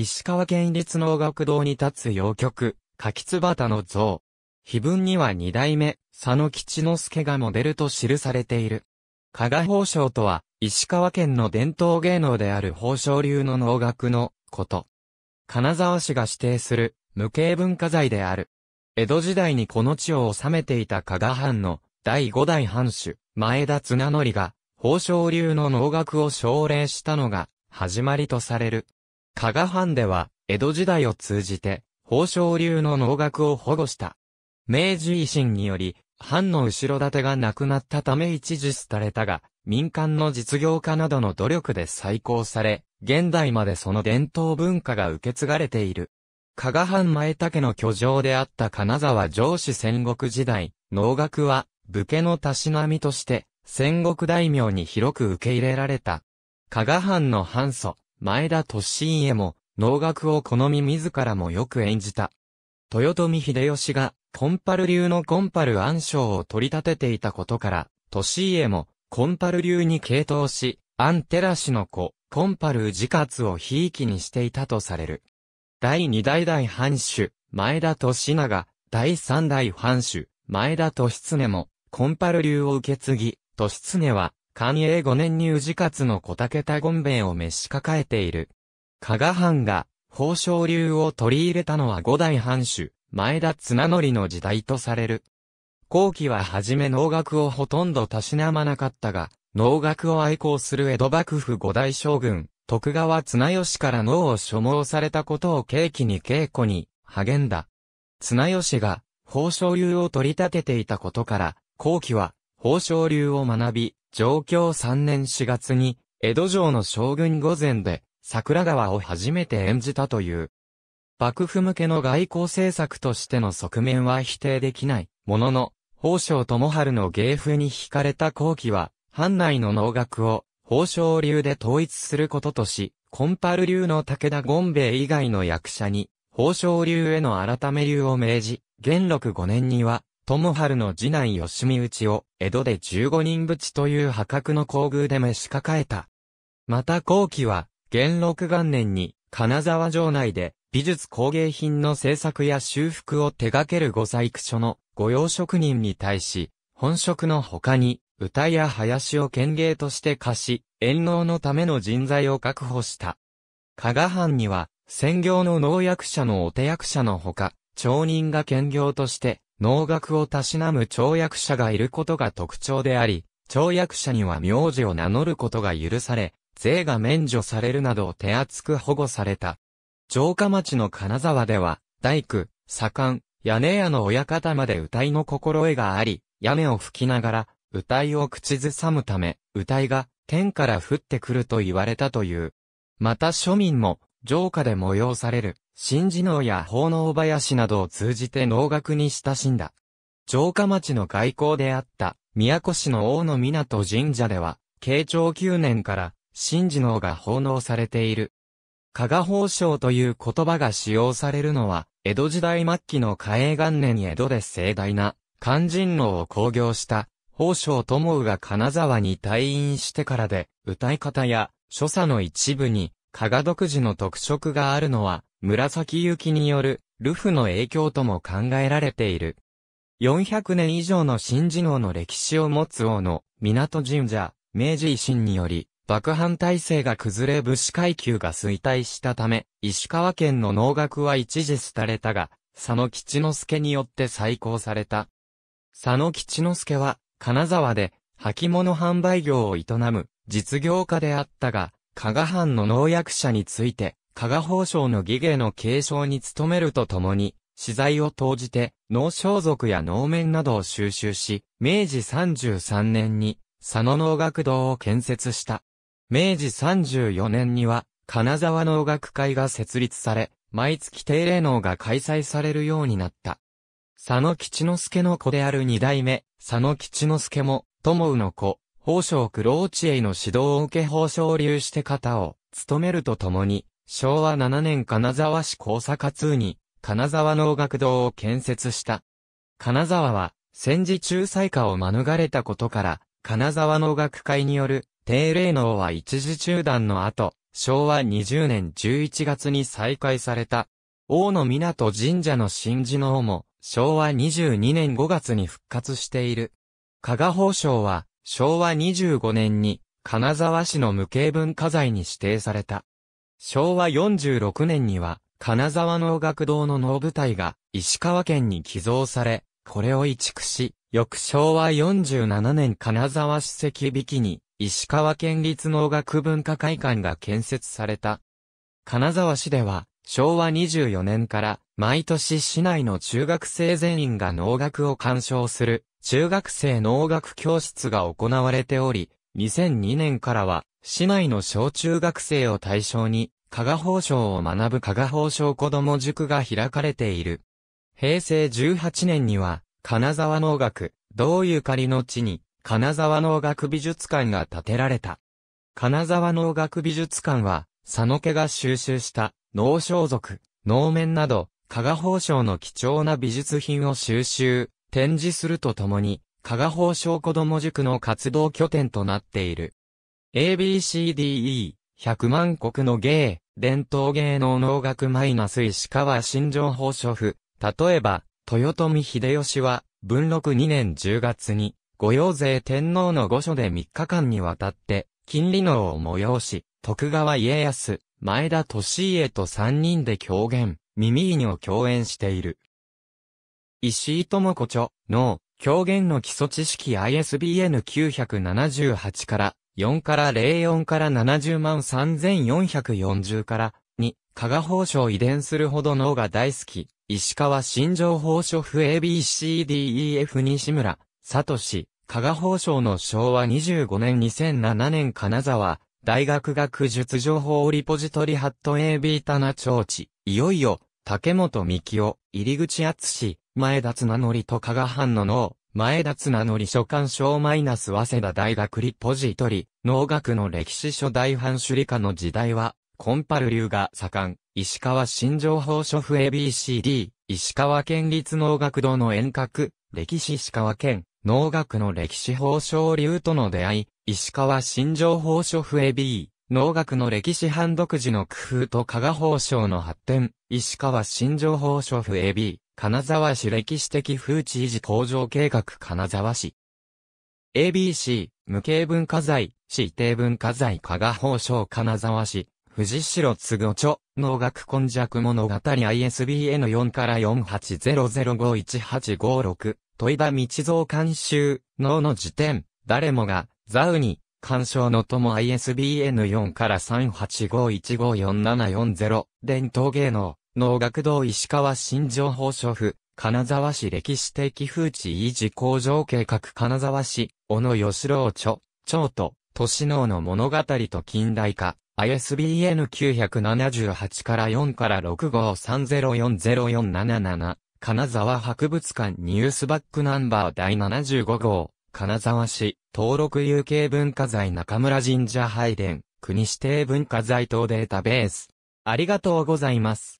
石川県立能楽堂に立つ洋曲、柿椿の像。碑文には二代目、佐野吉之助がモデルと記されている。加賀宝章とは、石川県の伝統芸能である宝章流の能楽のこと。金沢市が指定する無形文化財である。江戸時代にこの地を治めていた加賀藩の第五代藩主、前田綱則が、宝章流の能楽を奨励したのが始まりとされる。加賀藩では、江戸時代を通じて、宝生流の能楽を保護した。明治維新により、藩の後ろ盾がなくなったため一時廃れたが、民間の実業家などの努力で再興され、現代までその伝統文化が受け継がれている。加賀藩前竹の居城であった金沢城市戦国時代、能楽は、武家のたしなみとして、戦国大名に広く受け入れられた。加賀藩の藩祖、前田利家も、能楽を好み自らもよく演じた。豊臣秀吉が、コンパル流のコンパル暗唱を取り立てていたことから、利家も、コンパル流に傾倒し、アンテラ氏の子、コンパル自活をひいきにしていたとされる。第二代大藩主、前田利長、第三代藩主、前田利常も、コンパル流を受け継ぎ、利常は、寛永五年に治勝の小竹田権兵衛を召し抱えている。加賀藩が、宝生流を取り入れたのは五代藩主、前田綱則の時代とされる。後期ははじめ農学をほとんどたしなまなかったが、農学を愛好する江戸幕府五代将軍、徳川綱吉から農を所望されたことを契機に稽古に励んだ。綱吉が、宝生流を取り立てていたことから、後期は、宝生流を学び、上京3年4月に、江戸城の将軍御前で、桜川を初めて演じたという。幕府向けの外交政策としての側面は否定できない、ものの、宝生智春の芸風に惹かれた後期は、藩内の能楽を、宝生流で統一することとし、コンパル流の武田権兵衛以外の役者に、宝生流への改め流を命じ、元禄5年には、友春の次男吉見内を、江戸で15人ぶちという破格の厚遇で召し抱えた。また後期は、元禄元年に、金沢城内で、美術工芸品の制作や修復を手掛ける御細工所の御用職人に対し、本職の他に、歌や林を権芸として貸し、遠農のための人材を確保した。加賀藩には、専業の農薬者のお手役者のほか、町人が兼業として、能楽をたしなむ跳躍者がいることが特徴であり、跳躍者には名字を名乗ることが許され、税が免除されるなど手厚く保護された。城下町の金沢では、大工、左官、屋根屋の親方まで歌いの心得があり、屋根を吹きながら、歌いを口ずさむため、歌いが天から降ってくると言われたという。また庶民も、城下で催される、新寺能や奉納林などを通じて能楽に親しんだ。城下町の外交であった、宮古市の大野港神社では、慶長9年から、新寺能が奉納されている。加賀宝生という言葉が使用されるのは、江戸時代末期の嘉永元年に江戸で盛大な、肝心能を興行した、宝生友が金沢に退院してからで、歌い方や、所作の一部に、加賀独自の特色があるのは、紫雪による、ルフの影響とも考えられている。400年以上の新事能の歴史を持つ王の、港神社、明治維新により、爆藩体制が崩れ武士階級が衰退したため、石川県の農学は一時廃れたが、佐野吉之助によって再興された。佐野吉之助は、金沢で、履物販売業を営む、実業家であったが、加賀藩の農薬者について、加賀法省の義芸の継承に努めるとともに、資材を投じて、農商族や農面などを収集し、明治33年に、佐野農学堂を建設した。明治34年には、金沢農学会が設立され、毎月定例農が開催されるようになった。佐野吉之助の子である二代目、佐野吉之助も、友うの子、宝生黒郎知恵の指導を受け宝生流して方を務めるとともに、昭和7年金沢市高坂通に、金沢農学堂を建設した。金沢は、戦時中災火を免れたことから、金沢農学会による定例能は一時中断の後、昭和20年11月に再開された。大野港神社の神事能も、昭和22年5月に復活している。加賀宝生は、昭和25年に、金沢市の無形文化財に指定された。昭和46年には、金沢能楽堂の能舞台が、石川県に寄贈され、これを移築し、翌昭和47年金沢史跡引きに、石川県立能楽文化会館が建設された。金沢市では、昭和24年から、毎年市内の中学生全員が能楽を鑑賞する、中学生農学教室が行われており、2002年からは、市内の小中学生を対象に、加賀法省を学ぶ加賀法省子ども塾が開かれている。平成18年には、金沢農学、同ゆかりの地に、金沢農学美術館が建てられた。金沢農学美術館は、佐野家が収集した、農装束、農面など、加賀宝省の貴重な美術品を収集、展示するとともに、加賀宝小子供塾の活動拠点となっている。ABCDE、100万国の芸、伝統芸能能楽マイナス石川新情報書譜。例えば、豊臣秀吉は、文禄2年10月に、御用税天皇の御所で3日間にわたって、金利能を催し、徳川家康、前田利家と3人で狂言、耳にを共演している。石井智子著、脳、狂言の基礎知識 ISBN 978から4から04から70万3440から2、加賀宝書遺伝するほど脳が大好き、石川新情報書府 ABCDEF 西村、聡、加賀宝書の昭和25年2007年金沢、大学学術情報リポジトリハット AB 棚町地、いよいよ、竹本幹夫、入口厚氏、前田綱則と加賀藩の脳、前田綱則所管省マイナス早稲田大学リポジトリ、農学の歴史書大藩主理科の時代は、コンパル流が盛ん、石川新情報書府 ABCD、石川県立農学堂の遠隔、歴史石川県、農学の歴史法省流との出会い、石川新情報書府 AB、農学の歴史藩独自の工夫と加賀法省の発展、石川新情報書府 AB、金沢市歴史的風地維持工場計画金沢市。ABC、無形文化財、指定文化財加賀宝章金沢市、藤代津子著、能楽根弱物語 ISBN4 から4800518556、戸井田道蔵監修、能の辞典、誰もが、ザウに、鑑賞の友 ISBN4 から3851547440、伝統芸能、能学堂石川新情報所府、金沢市歴史的風地維持工場計画金沢市、小野義郎著、長と、都市能の物語と近代化、ISBN 978から4から6530404777、金沢博物館ニュースバックナンバー第75号、金沢市、登録有形文化財中村神社拝殿、国指定文化財等データベース。ありがとうございます。